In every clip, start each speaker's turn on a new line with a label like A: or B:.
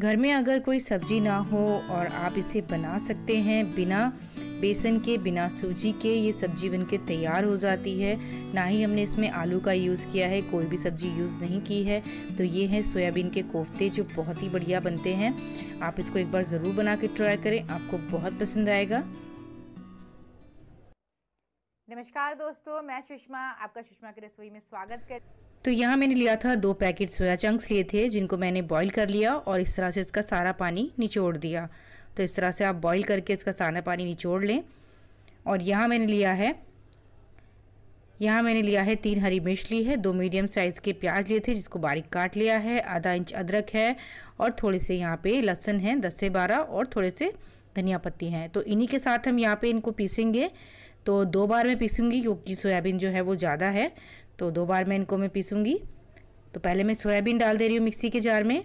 A: घर में अगर कोई सब्जी ना हो और आप इसे बना सकते हैं बिना बेसन के बिना सूजी के ये सब्जी बन के तैयार हो जाती है ना ही हमने इसमें आलू का यूज़ किया है कोई भी सब्जी यूज़ नहीं की है तो ये है सोयाबीन के कोफ्ते जो बहुत ही बढ़िया बनते हैं आप इसको एक बार ज़रूर बना के ट्राई करें आपको बहुत पसंद आएगा नमस्कार दोस्तों मैं सुषमा आपका सुषमा की रसोई में स्वागत कर तो यहाँ मैंने लिया था दो पैकेट सोया चंक्स लिए थे जिनको मैंने बॉईल कर लिया और इस तरह से इसका सारा पानी निचोड़ दिया तो इस तरह से आप बॉईल करके इसका सारा पानी निचोड़ लें और यहाँ मैंने लिया है यहाँ मैंने लिया है तीन हरी मिर्च ली है दो मीडियम साइज़ के प्याज लिए थे जिसको बारीक काट लिया है आधा इंच अदरक है और थोड़े से यहाँ पे लहसन है दस से बारह और थोड़े से धनिया पत्ती हैं तो इन्हीं के साथ हम यहाँ पर इनको पीसेंगे तो दो बार मैं पीसूँगी क्योंकि सोयाबीन जो है वो ज़्यादा है तो दो बार मैं इनको मैं पीसूँगी तो पहले मैं सोयाबीन डाल दे रही हूँ मिक्सी के जार में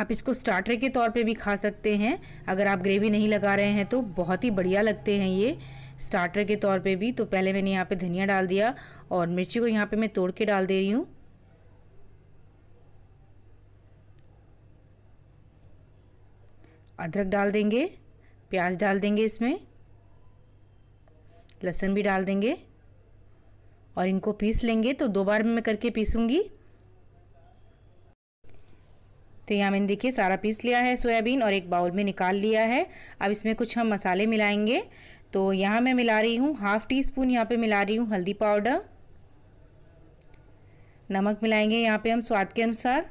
A: आप इसको स्टार्टर के तौर पे भी खा सकते हैं अगर आप ग्रेवी नहीं लगा रहे हैं तो बहुत ही बढ़िया लगते हैं ये स्टार्टर के तौर पे भी तो पहले मैंने यहाँ पे धनिया डाल दिया और मिर्ची को यहाँ पे मैं तोड़ के डाल दे रही हूँ अदरक डाल देंगे प्याज डाल देंगे इसमें लहसुन भी डाल देंगे और इनको पीस लेंगे तो दो बार मैं करके पीसूँगी तो यहाँ मैंने देखिए सारा पीस लिया है सोयाबीन और एक बाउल में निकाल लिया है अब इसमें कुछ हम मसाले मिलाएंगे तो यहाँ मैं मिला रही हूँ हाफ़ टी स्पून यहाँ पे मिला रही हूँ हल्दी पाउडर नमक मिलाएंगे यहाँ पे हम स्वाद के अनुसार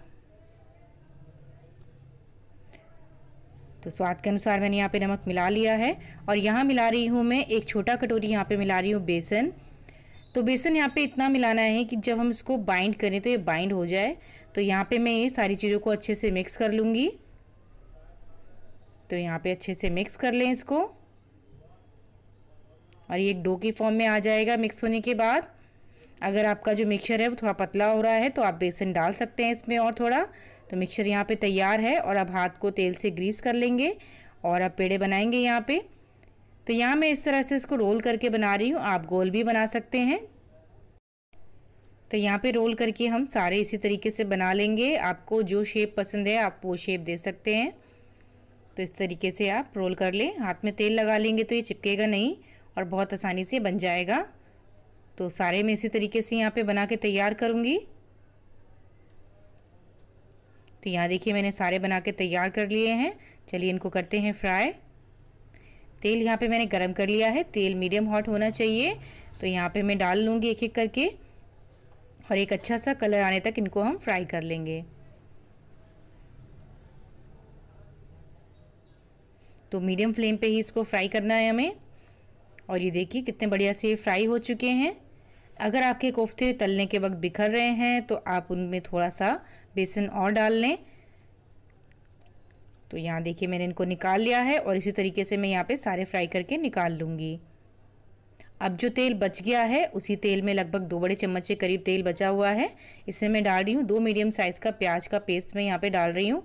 A: तो स्वाद के अनुसार मैंने यहाँ पे नमक मिला लिया है और यहाँ मिला रही हूँ मैं एक छोटा कटोरी यहाँ पे मिला रही हूँ बेसन तो बेसन यहाँ पे इतना मिलाना है कि जब हम इसको बाइंड करें तो ये बाइंड हो जाए तो यहाँ पे मैं ये सारी चीज़ों को अच्छे से मिक्स कर लूँगी तो यहाँ पे अच्छे से मिक्स कर लें इसको और ये एक डो के फॉर्म में आ जाएगा मिक्स होने के बाद अगर आपका जो मिक्सचर है वो थोड़ा पतला हो रहा है तो आप बेसन डाल सकते हैं इसमें और थोड़ा तो मिक्सचर यहाँ पर तैयार है और अब हाथ को तेल से ग्रीस कर लेंगे और अब पेड़े बनाएंगे यहाँ पे तो यहाँ मैं इस तरह से इसको रोल करके बना रही हूँ आप गोल भी बना सकते हैं तो यहाँ पे रोल करके हम सारे इसी तरीके से बना लेंगे आपको जो शेप पसंद है आप वो शेप दे सकते हैं तो इस तरीके से आप रोल कर लें हाथ में तेल लगा लेंगे तो ये चिपकेगा नहीं और बहुत आसानी से बन जाएगा तो सारे मैं इसी तरीके से यहाँ पे बना के तैयार करूँगी तो यहाँ देखिए मैंने सारे बना के तैयार कर लिए हैं चलिए इनको करते हैं फ्राई तेल यहाँ पे मैंने गरम कर लिया है तेल मीडियम हॉट होना चाहिए तो यहाँ पे मैं डाल लूँगी एक एक करके और एक अच्छा सा कलर आने तक इनको हम फ्राई कर लेंगे तो मीडियम फ्लेम पे ही इसको फ्राई करना है हमें और ये देखिए कितने बढ़िया से फ्राई हो चुके हैं अगर आपके कोफ्ते तलने के वक्त बिखर रहे हैं तो आप उनमें थोड़ा सा बेसन और डाल लें तो यहाँ देखिए मैंने इनको निकाल लिया है और इसी तरीके से मैं यहाँ पे सारे फ्राई करके निकाल लूँगी अब जो तेल बच गया है उसी तेल में लगभग दो बड़े चम्मच के करीब तेल बचा हुआ है इससे मैं डाल रही हूँ दो मीडियम साइज़ का प्याज का पेस्ट मैं यहाँ पे डाल रही हूँ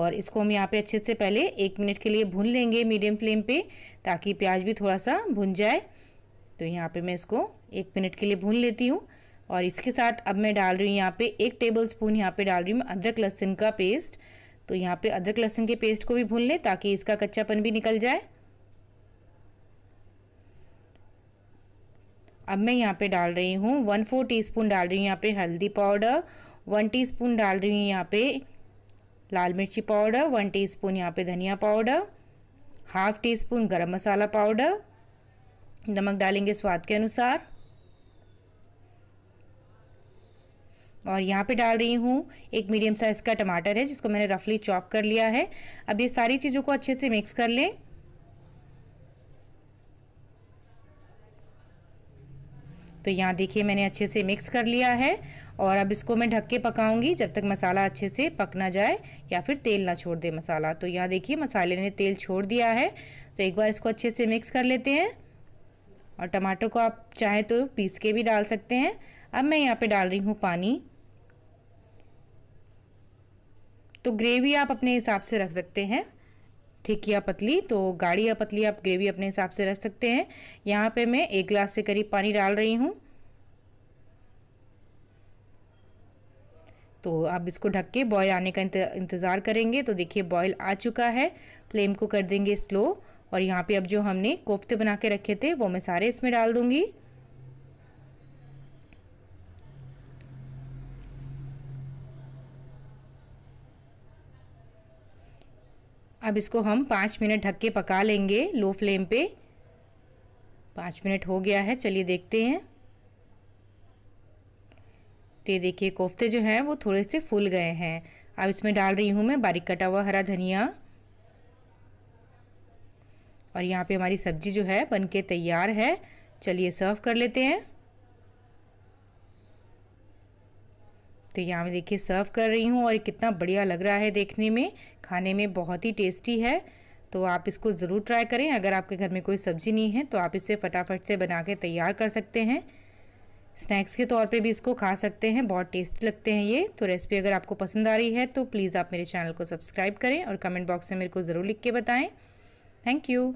A: और इसको हम यहाँ पे अच्छे से पहले एक मिनट के लिए भून लेंगे मीडियम फ्लेम पे ताकि प्याज भी थोड़ा सा भुन जाए तो यहाँ पे मैं इसको एक मिनट के लिए भून लेती हूँ और इसके साथ अब मैं डाल रही हूँ यहाँ पर एक टेबल स्पून यहाँ पर डाल रही हूँ अदरक लहसुन का पेस्ट तो यहाँ पे अदरक लहसुन के पेस्ट को भी भून लें ताकि इसका कच्चापन भी निकल जाए अब मैं यहाँ पे डाल रही हूँ वन फोर टीस्पून डाल रही हूँ यहाँ पे हल्दी पाउडर वन टीस्पून डाल रही हूँ यहाँ पे लाल मिर्ची पाउडर वन टीस्पून यहाँ पे धनिया पाउडर हाफ टी स्पून गर्म मसाला पाउडर नमक डालेंगे स्वाद के अनुसार और यहाँ पे डाल रही हूँ एक मीडियम साइज़ का टमाटर है जिसको मैंने रफली चॉप कर लिया है अब ये सारी चीज़ों को अच्छे से मिक्स कर लें तो यहाँ देखिए मैंने अच्छे से मिक्स कर लिया है और अब इसको मैं ढक के पकाऊंगी जब तक मसाला अच्छे से पक ना जाए या फिर तेल ना छोड़ दे मसाला तो यहाँ देखिए मसाले ने तेल छोड़ दिया है तो एक बार इसको अच्छे से मिक्स कर लेते हैं और टमाटर को आप चाहें तो पीस के भी डाल सकते हैं अब मैं यहाँ पे डाल रही हूँ पानी तो ग्रेवी आप अपने हिसाब से रख सकते हैं ठीक या पतली तो गाढ़ी या पतली आप ग्रेवी अपने हिसाब से रख सकते हैं यहाँ पे मैं एक गिलास से करीब पानी डाल रही हूँ तो आप इसको ढक के बॉयल आने का इंतज़ार करेंगे तो देखिए बॉयल आ चुका है फ्लेम को कर देंगे स्लो और यहाँ पे अब जो हमने कोफ्ते बना के रखे थे वो मैं सारे इसमें डाल दूँगी अब इसको हम पाँच मिनट ढक के पका लेंगे लो फ्लेम पे पाँच मिनट हो गया है चलिए देखते हैं तो ये देखिए कोफ्ते जो हैं वो थोड़े से फूल गए हैं अब इसमें डाल रही हूँ मैं बारीक कटा हुआ हरा धनिया और यहाँ पे हमारी सब्जी जो है बनके तैयार है चलिए सर्व कर लेते हैं तो यहाँ में देखिए सर्व कर रही हूँ और कितना बढ़िया लग रहा है देखने में खाने में बहुत ही टेस्टी है तो आप इसको ज़रूर ट्राई करें अगर आपके घर में कोई सब्ज़ी नहीं है तो आप इसे फटाफट से बना के तैयार कर सकते हैं स्नैक्स के तौर पे भी इसको खा सकते हैं बहुत टेस्टी लगते हैं ये तो रेसिपी अगर आपको पसंद आ रही है तो प्लीज़ आप मेरे चैनल को सब्सक्राइब करें और कमेंट बॉक्स में मेरे को ज़रूर लिख के बताएँ थैंक यू